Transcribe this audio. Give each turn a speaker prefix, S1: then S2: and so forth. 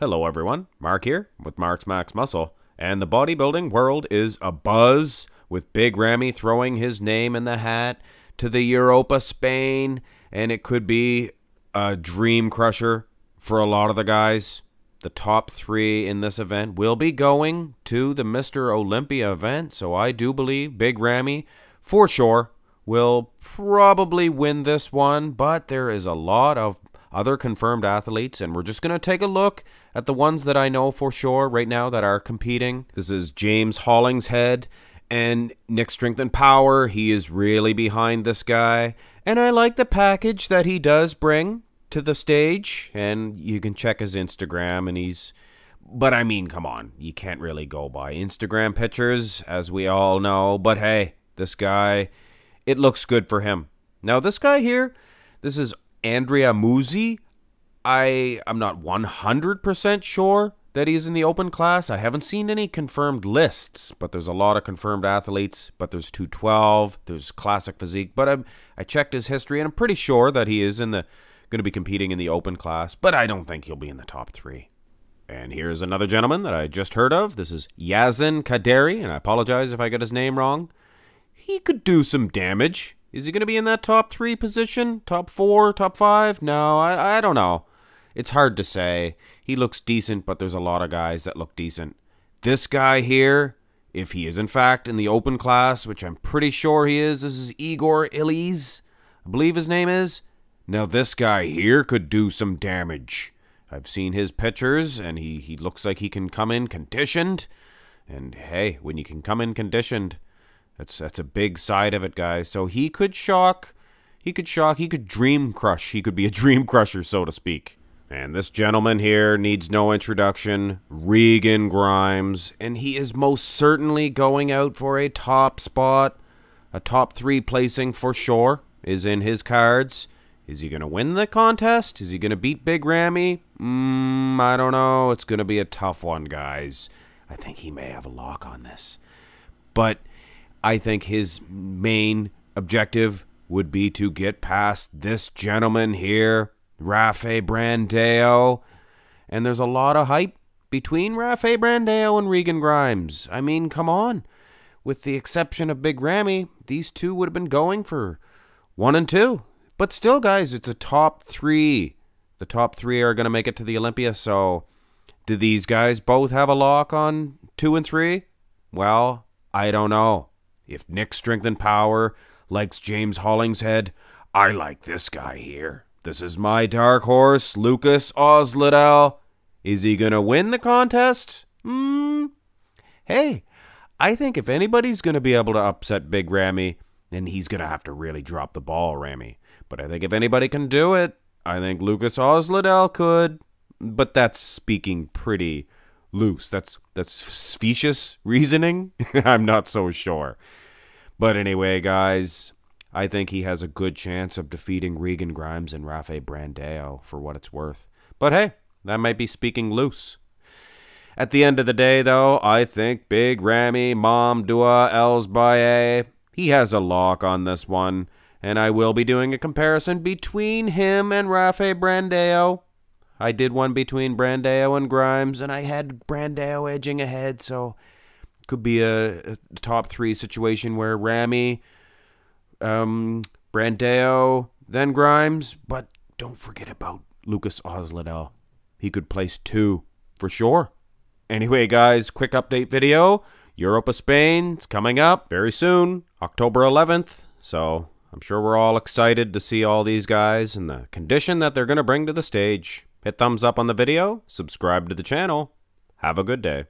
S1: Hello everyone, Mark here with Mark's Max Muscle, and the bodybuilding world is abuzz with Big Ramy throwing his name in the hat to the Europa Spain, and it could be a dream crusher for a lot of the guys. The top three in this event will be going to the Mr. Olympia event, so I do believe Big Ramy, for sure, will probably win this one, but there is a lot of other confirmed athletes, and we're just going to take a look at the ones that I know for sure right now that are competing. This is James Hollingshead and Nick Strength and Power. He is really behind this guy, and I like the package that he does bring to the stage. And you can check his Instagram, and he's. But I mean, come on, you can't really go by Instagram pictures, as we all know. But hey, this guy, it looks good for him. Now, this guy here, this is Andrea Musi. I am not 100% sure that he's in the open class. I haven't seen any confirmed lists, but there's a lot of confirmed athletes. But there's 212, there's classic physique. But I'm, I checked his history, and I'm pretty sure that he is in the going to be competing in the open class. But I don't think he'll be in the top three. And here's another gentleman that I just heard of. This is Yazin Kaderi, and I apologize if I got his name wrong. He could do some damage. Is he going to be in that top three position? Top four? Top five? No, I, I don't know. It's hard to say. He looks decent, but there's a lot of guys that look decent. This guy here, if he is in fact in the open class, which I'm pretty sure he is, this is Igor Illies, I believe his name is. Now this guy here could do some damage. I've seen his pictures, and he, he looks like he can come in conditioned. And hey, when you can come in conditioned, that's that's a big side of it, guys. So he could shock, he could shock, he could dream crush. He could be a dream crusher, so to speak. And this gentleman here needs no introduction, Regan Grimes, and he is most certainly going out for a top spot. A top 3 placing for sure is in his cards. Is he going to win the contest? Is he going to beat Big Rammy? Mm, I don't know. It's going to be a tough one, guys. I think he may have a lock on this. But I think his main objective would be to get past this gentleman here, Rafe Brandeo. And there's a lot of hype between Rafe Brandeo and Regan Grimes. I mean, come on. With the exception of Big Ramy, these two would have been going for one and two. But still, guys, it's a top three. The top three are going to make it to the Olympia. So, do these guys both have a lock on two and three? Well, I don't know. If Nick Strengthen Power likes James Hollingshead, I like this guy here. This is my dark horse, Lucas Oslidal. Is he going to win the contest? Hmm. Hey, I think if anybody's going to be able to upset Big Rammy, then he's going to have to really drop the ball, Rammy. But I think if anybody can do it, I think Lucas Oslidal could. But that's speaking pretty loose. That's that's specious reasoning. I'm not so sure. But anyway, guys, I think he has a good chance of defeating Regan Grimes and Rafe Brandeo for what it's worth. But hey, that might be speaking loose. At the end of the day, though, I think Big Rammy, Mom Dua, Elsbaye, he has a lock on this one, and I will be doing a comparison between him and Rafe Brandeo. I did one between Brandeo and Grimes, and I had Brandeo edging ahead, so could be a, a top three situation where Rami, um, Brandeo, then Grimes, but don't forget about Lucas Oslodell. He could place two for sure. Anyway, guys, quick update video. Europa Spain's coming up very soon, October 11th. So I'm sure we're all excited to see all these guys and the condition that they're going to bring to the stage. Hit thumbs up on the video, subscribe to the channel. Have a good day.